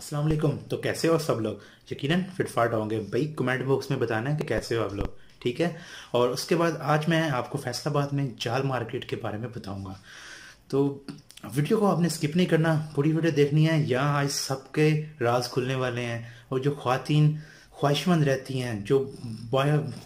अस्सलाम वालेकुम तो कैसे हो सब लोग यकीनन फिटफाट होंगे भाई कमेंट बॉक्स में बताना है कि कैसे हो आप लोग ठीक है और उसके बाद आज मैं आपको फैसलाबाद में जाल मार्केट के बारे में बताऊंगा तो वीडियो को आपने स्किप नहीं करना पूरी वीडियो देखनी है यहाँ आज सबके राज खुलने वाले हैं और जो खातन ख्वाहिशमंद रहती हैं जो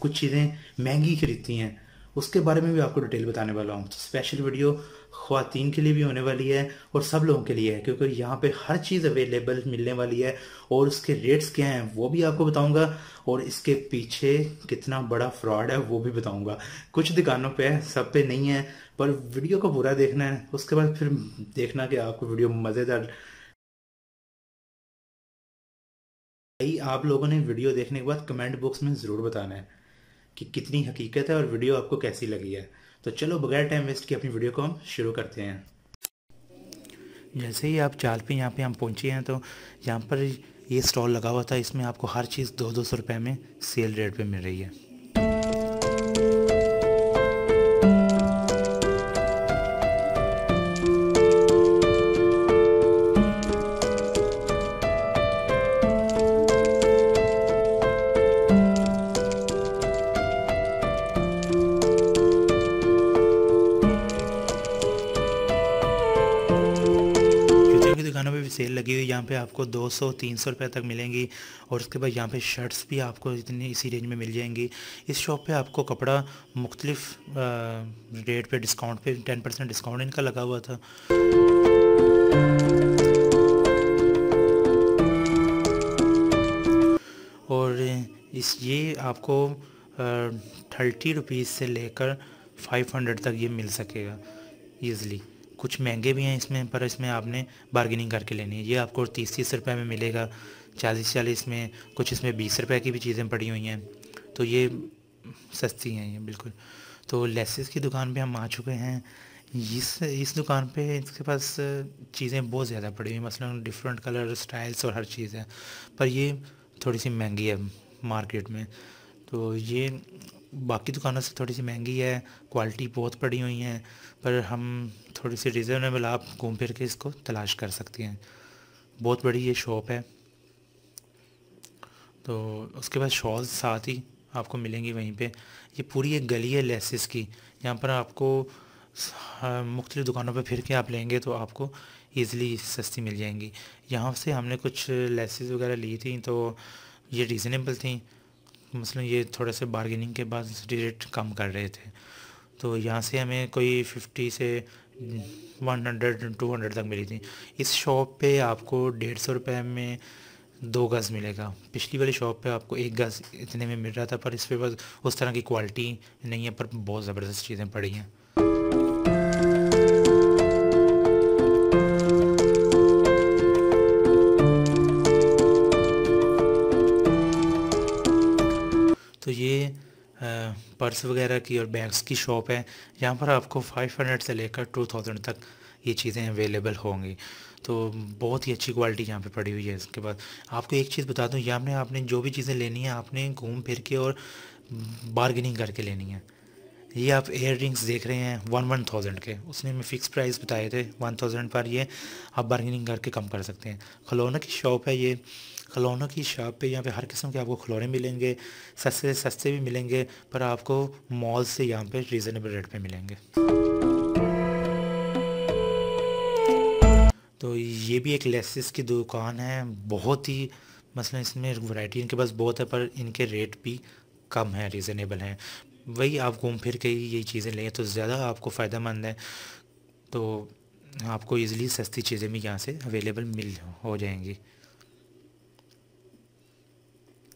कुछ चीज़ें महंगी खरीदती हैं उसके बारे में भी आपको डिटेल बताने वाला हूँ तो स्पेशल वीडियो ख़वान के लिए भी होने वाली है और सब लोगों के लिए है क्योंकि यहाँ पे हर चीज़ अवेलेबल मिलने वाली है और उसके रेट्स क्या हैं वो भी आपको बताऊंगा और इसके पीछे कितना बड़ा फ्रॉड है वो भी बताऊंगा कुछ दुकानों पे है सब पे नहीं है पर वीडियो को पूरा देखना है उसके बाद फिर देखना कि आपको वीडियो मज़ेदार आप लोगों ने वीडियो देखने के बाद कमेंट बॉक्स में ज़रूर बताना है कि कितनी हकीकत है और वीडियो आपको कैसी लगी है तो चलो बगैर टाइम वेस्ट किए अपनी वीडियो को हम शुरू करते हैं जैसे ही आप चाल पे यहाँ पे हम पहुँचे हैं तो यहाँ पर ये स्टॉल लगा हुआ था इसमें आपको हर चीज़ दो दो सौ रुपये में सेल रेट पे मिल रही है सेल लगी हुई यहाँ पे आपको 200 300 रुपए तक मिलेंगी और उसके बाद यहाँ पे शर्ट्स भी आपको इतनी इसी रेंज में मिल जाएंगी इस शॉप पे आपको कपड़ा मुख्तलिफ रेट पे डिस्काउंट पे 10 परसेंट डिस्काउंट इनका लगा हुआ था और इस ये आपको थर्टी रुपीज़ से लेकर फाइव हंड्रेड तक ये मिल सकेगा ईज़िली कुछ महंगे भी हैं इसमें पर इसमें आपने बार्गेनिंग करके लेनी है ये आपको तीस तीस रुपये में मिलेगा चालीस चालीस में कुछ इसमें बीस रुपये की भी चीज़ें पड़ी हुई हैं तो ये सस्ती हैं ये बिल्कुल तो लेसेस की दुकान पे हम आ चुके हैं इस इस दुकान पे इसके पास चीज़ें बहुत ज़्यादा पड़ी हुई मसलन डिफरेंट कलर स्टाइल्स और हर चीज़ है पर ये थोड़ी सी महंगी है मार्केट में तो ये बाकी दुकानों से थोड़ी सी महंगी है क्वालिटी बहुत पड़ी हुई है पर हम थोड़ी सी रिजनेबल आप घूम फिर के इसको तलाश कर सकती हैं बहुत बड़ी ये शॉप है तो उसके बाद शॉल्स साथ ही आपको मिलेंगी वहीं पे ये पूरी एक गली है लेसिस की यहाँ पर आपको हाँ, मुख्तलि दुकानों पे फिर के आप लेंगे तो आपको ईज़िली सस्ती मिल जाएंगी यहाँ से हमने कुछ लेसिस वगैरह ली थी तो ये रीज़नेबल थी मसलन ये थोड़े से बारगेनिंग के बाद रेट कम कर रहे थे तो यहाँ से हमें कोई फिफ्टी से वन हंड्रेड टू हंड्रेड तक मिली थी इस शॉप पे आपको डेढ़ सौ रुपये में दो गज़ मिलेगा पिछली वाली शॉप पे आपको एक गज़ इतने में मिल रहा था पर इस पर बस उस तरह की क्वालिटी नहीं है पर बहुत ज़बरदस्त चीज़ें पड़ी हैं तो ये पर्स वगैरह की और बैग्स की शॉप है यहाँ पर आपको 500 से लेकर 2000 तक ये चीज़ें अवेलेबल होंगी तो बहुत ही अच्छी क्वालिटी यहाँ पे पड़ी हुई है इसके बाद आपको एक चीज़ बता दूँ यहाँ पर आपने जो भी चीज़ें लेनी है आपने घूम फिर के और बारगेनिंग करके लेनी है ये आप एयर रिंग्स देख रहे हैं वन वन थाउजेंड के उसने हमें फ़िक्स प्राइस बताए थे वन थाउजेंड पर ये आप बार्गेनिंग करके कम कर सकते हैं खलौना की शॉप है ये खलौना की शॉप पे यहाँ पे हर किस्म के आपको खिलौने मिलेंगे सस्ते सस्ते भी मिलेंगे पर आपको मॉल से यहाँ पे रीज़नेबल रेट पे मिलेंगे तो ये भी एक लेसिस की दुकान है बहुत ही मसलन इसमें वैरायटी इनके पास बहुत है पर इनके रेट भी कम है रीज़नेबल हैं वही आप घूम फिर के ही ये चीज़ें लें तो ज़्यादा आपको फ़ायदा मंद है तो आपको ईज़िली सस्ती चीज़ें भी यहाँ से अवेलेबल मिल हो जाएंगी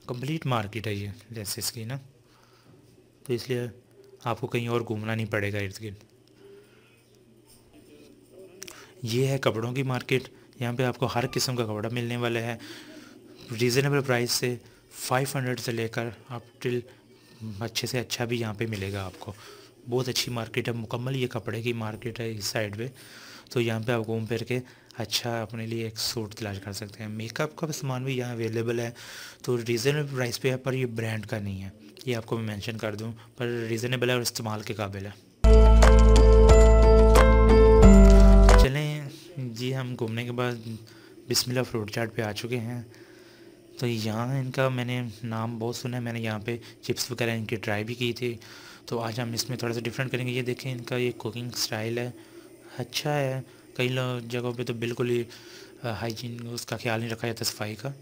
कंप्लीट मार्केट है ये लेसेस की ना तो इसलिए आपको कहीं और घूमना नहीं पड़ेगा इर्द गिर्द ये है कपड़ों की मार्केट यहाँ पे आपको हर किस्म का कपड़ा मिलने वाला है रीज़नेबल प्राइस से 500 से लेकर आप टिल हम्म, अच्छे से अच्छा भी यहाँ पे मिलेगा आपको बहुत अच्छी मार्केट है मुकम्मल ये कपड़े की मार्केट है इस साइड पे तो यहाँ पे आप घूम फिर के अच्छा अपने लिए एक सूट तलाश कर सकते हैं मेकअप का सामान भी यहाँ अवेलेबल है तो रीज़नेबल प्राइस पे है पर ये ब्रांड का नहीं है ये आपको मैं मेंशन कर दूँ पर रीज़नेबल है और इस्तेमाल के काबिल है चलें जी हम घूमने के बाद बिस्मिल्लाह फ्रूट चाट पे आ चुके हैं तो यहाँ इनका मैंने नाम बहुत सुना है मैंने यहाँ पे चिप्स वगैरह इनकी ट्राई भी की थी तो आज हम इसमें थोड़ा सा डिफरेंट करेंगे ये देखें इनका ये कुकिंग स्टाइल है अच्छा है कई जगहों पे तो बिल्कुल ही हाइजीन उसका ख्याल नहीं रखा जाता सफाई का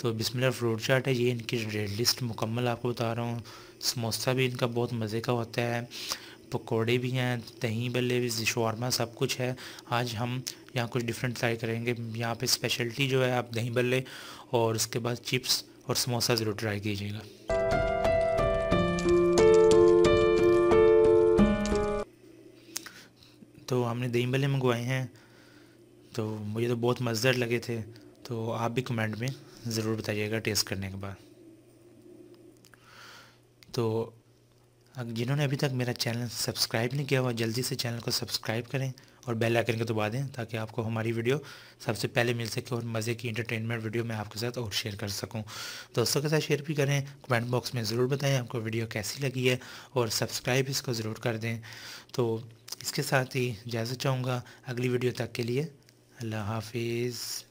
तो बिस्मिल्लाह फ्रूट चाट है ये इनकी रेड लिस्ट मुकम्मल आपको बता रहा हूँ समोसा भी इनका बहुत मज़े का होता है पकौड़े भी हैं दही बल्ले भी शौरमा सब कुछ है आज हम यहाँ कुछ डिफरेंट ट्राई करेंगे यहाँ पे स्पेशलिटी जो है आप दही बल्ले और उसके बाद चिप्स और समोसा ज़रूर ट्राई कीजिएगा तो हमने दही बल्ले मंगवाए हैं तो मुझे तो बहुत मज़ेदार लगे थे तो आप भी कमेंट में ज़रूर बताइएगा टेस्ट करने के बाद तो जिन्होंने अभी तक मेरा चैनल सब्सक्राइब नहीं किया हुआ जल्दी से चैनल को सब्सक्राइब करें और बेल आइकन को दबा दें ताकि आपको हमारी वीडियो सबसे पहले मिल सके और मज़े की इंटरटेनमेंट वीडियो मैं आपके साथ और शेयर कर सकूं दोस्तों के साथ शेयर भी करें कमेंट बॉक्स में ज़रूर बताएं आपको वीडियो कैसी लगी है और सब्सक्राइब इसको ज़रूर कर दें तो इसके साथ ही इजाज़त चाहूँगा अगली वीडियो तक के लिए अल्लाह हाफिज़